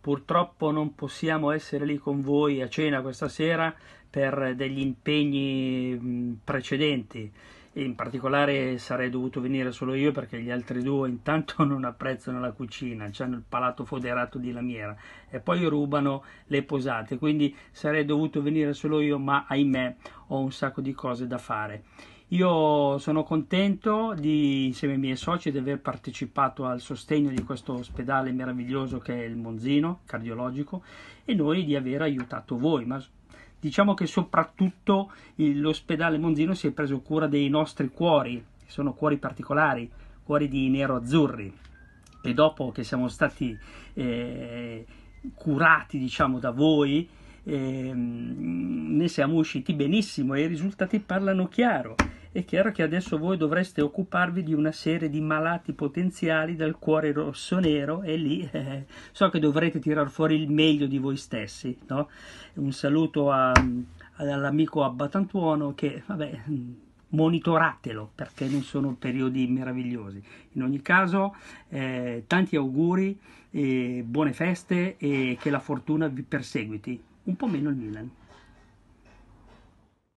purtroppo non possiamo essere lì con voi a cena questa sera per degli impegni precedenti in particolare sarei dovuto venire solo io perché gli altri due intanto non apprezzano la cucina, hanno il palato foderato di lamiera e poi rubano le posate, quindi sarei dovuto venire solo io, ma ahimè ho un sacco di cose da fare. Io sono contento di, insieme ai miei soci di aver partecipato al sostegno di questo ospedale meraviglioso che è il Monzino cardiologico e noi di aver aiutato voi, ma Diciamo che soprattutto l'ospedale Monzino si è preso cura dei nostri cuori, che sono cuori particolari, cuori di nero-azzurri. E dopo che siamo stati eh, curati, diciamo, da voi, eh, ne siamo usciti benissimo e i risultati parlano chiaro è chiaro che adesso voi dovreste occuparvi di una serie di malati potenziali dal cuore rosso-nero e lì eh, so che dovrete tirar fuori il meglio di voi stessi. No? Un saluto a, all'amico Abbatantuono che, vabbè, monitoratelo perché non sono periodi meravigliosi. In ogni caso, eh, tanti auguri, eh, buone feste e che la fortuna vi perseguiti. Un po' meno il Milan.